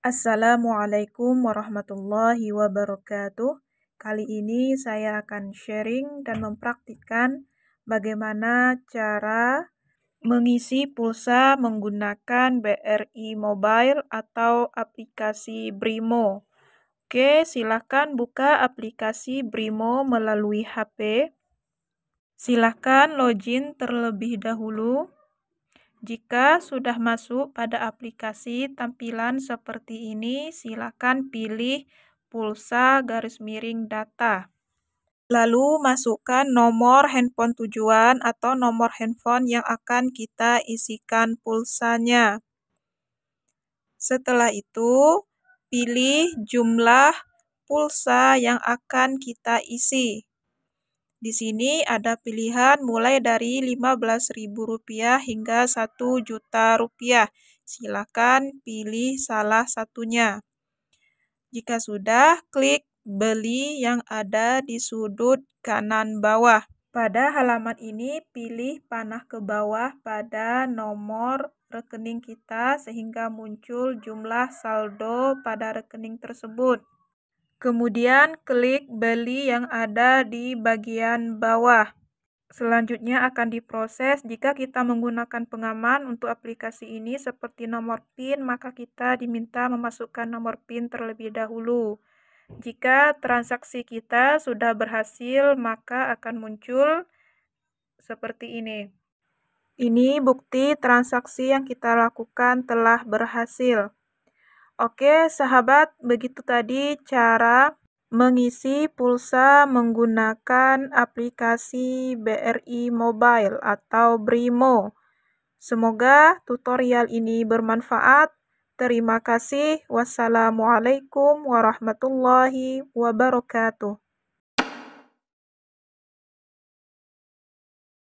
Assalamualaikum warahmatullahi wabarakatuh. Kali ini saya akan sharing dan mempraktikkan bagaimana cara mengisi pulsa menggunakan BRI Mobile atau aplikasi Brimo. Oke, silakan buka aplikasi Brimo melalui HP. Silakan login terlebih dahulu. Jika sudah masuk pada aplikasi tampilan seperti ini, silakan pilih pulsa garis miring data. Lalu masukkan nomor handphone tujuan atau nomor handphone yang akan kita isikan pulsanya. Setelah itu, pilih jumlah pulsa yang akan kita isi. Di sini ada pilihan mulai dari Rp15.000 hingga rp 1000000 Silakan pilih salah satunya. Jika sudah, klik beli yang ada di sudut kanan bawah. Pada halaman ini, pilih panah ke bawah pada nomor rekening kita sehingga muncul jumlah saldo pada rekening tersebut. Kemudian klik beli yang ada di bagian bawah. Selanjutnya akan diproses jika kita menggunakan pengaman untuk aplikasi ini seperti nomor PIN, maka kita diminta memasukkan nomor PIN terlebih dahulu. Jika transaksi kita sudah berhasil, maka akan muncul seperti ini. Ini bukti transaksi yang kita lakukan telah berhasil. Oke, sahabat, begitu tadi cara mengisi pulsa menggunakan aplikasi BRI Mobile atau BRIMO. Semoga tutorial ini bermanfaat. Terima kasih. Wassalamualaikum warahmatullahi wabarakatuh.